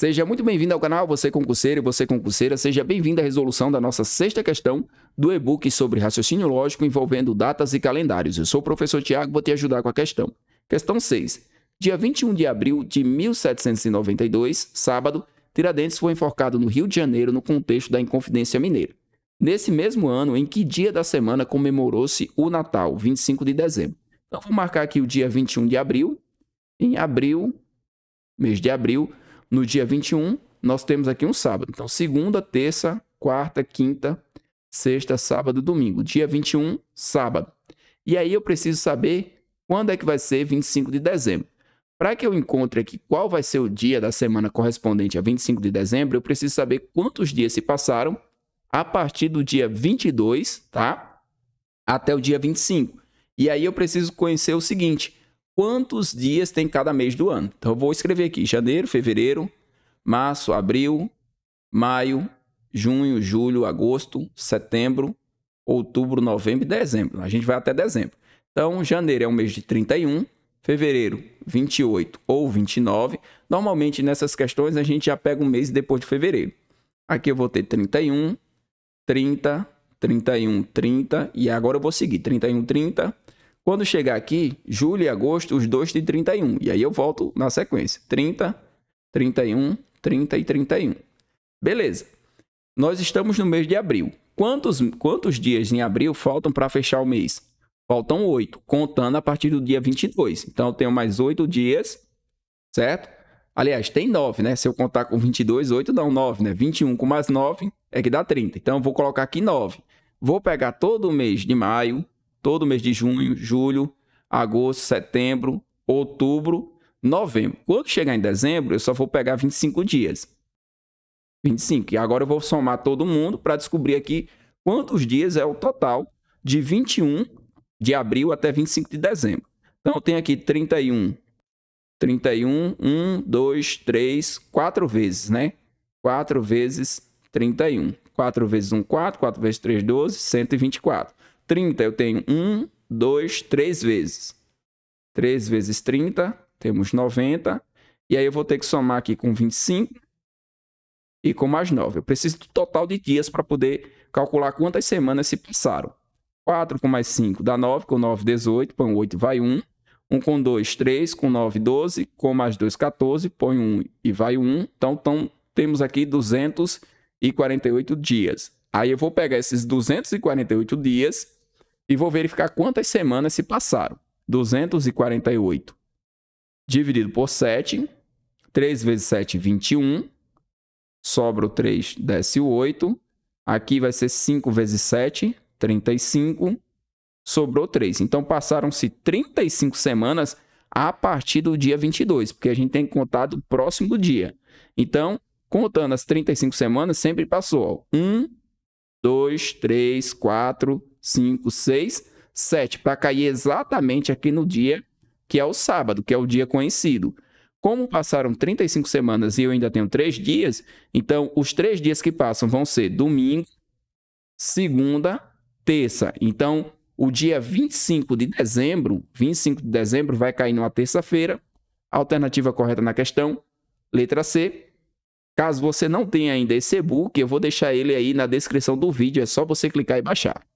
Seja muito bem-vindo ao canal, você concurseiro e você concurseira. Seja bem-vindo à resolução da nossa sexta questão do e-book sobre raciocínio lógico envolvendo datas e calendários. Eu sou o professor Tiago, vou te ajudar com a questão. Questão 6. Dia 21 de abril de 1792, sábado, Tiradentes foi enforcado no Rio de Janeiro no contexto da Inconfidência Mineira. Nesse mesmo ano, em que dia da semana comemorou-se o Natal, 25 de dezembro? Então, vou marcar aqui o dia 21 de abril. Em abril, mês de abril, no dia 21, nós temos aqui um sábado. Então, segunda, terça, quarta, quinta, sexta, sábado, domingo. Dia 21, sábado. E aí eu preciso saber quando é que vai ser 25 de dezembro. Para que eu encontre aqui qual vai ser o dia da semana correspondente a 25 de dezembro, eu preciso saber quantos dias se passaram a partir do dia 22, tá? Até o dia 25. E aí eu preciso conhecer o seguinte: quantos dias tem cada mês do ano. Então eu vou escrever aqui: janeiro, fevereiro, março, abril, maio, junho, julho, agosto, setembro, outubro, novembro e dezembro. A gente vai até dezembro. Então, janeiro é o mês de 31, fevereiro 28 ou 29. Normalmente nessas questões a gente já pega um mês depois de fevereiro. Aqui eu vou ter 31, 30, 31, 30 e agora eu vou seguir 31, 30, quando chegar aqui, julho e agosto, os dois de 31. E aí eu volto na sequência: 30, 31, 30 e 31. Beleza. Nós estamos no mês de abril. Quantos, quantos dias em abril faltam para fechar o mês? Faltam oito, contando a partir do dia 22. Então eu tenho mais oito dias, certo? Aliás, tem nove, né? Se eu contar com 22, 8 não, 9, né? 21 com mais 9 é que dá 30. Então eu vou colocar aqui 9. Vou pegar todo o mês de maio, todo mês de junho, julho, agosto, setembro, outubro, novembro. Quando chegar em dezembro, eu só vou pegar 25 dias. 25. E agora eu vou somar todo mundo para descobrir aqui quantos dias é o total de 21 de abril até 25 de dezembro. Então eu tenho aqui 31. 31, 1, 2, 3, 4 vezes, né? 4 vezes 31. 4 vezes 1, 4. 4 vezes 3, 12. 124. 30, eu tenho 1, 2, 3 vezes. 3 vezes 30, temos 90. E aí eu vou ter que somar aqui com 25 e com mais 9. Eu preciso do total de dias para poder calcular quantas semanas se passaram. 4 com mais 5 dá 9, com 9, 18, põe 8 vai 1. 1 com 2, 3, com 9, 12, com mais 2, 14, põe 1 e vai 1. Então, então temos aqui 248 dias. Aí eu vou pegar esses 248 dias e vou verificar quantas semanas se passaram. 248 dividido por 7, 3 vezes 7, 21, sobra o 3, desce o 8, aqui vai ser 5 vezes 7, 35, sobrou 3. Então passaram-se 35 semanas a partir do dia 22, porque a gente tem que contar do próximo dia. Então, contando as 35 semanas, sempre passou 1, 2, 3, 4, 5, 6, 7, para cair exatamente aqui no dia que é o sábado, que é o dia conhecido. Como passaram 35 semanas e eu ainda tenho 3 dias, então os 3 dias que passam vão ser domingo, segunda, terça. Então, o dia 25 de dezembro, 25 de dezembro vai cair numa terça-feira. Alternativa correta na questão, letra C. Caso você não tenha ainda esse e-book, eu vou deixar ele aí na descrição do vídeo, é só você clicar e baixar.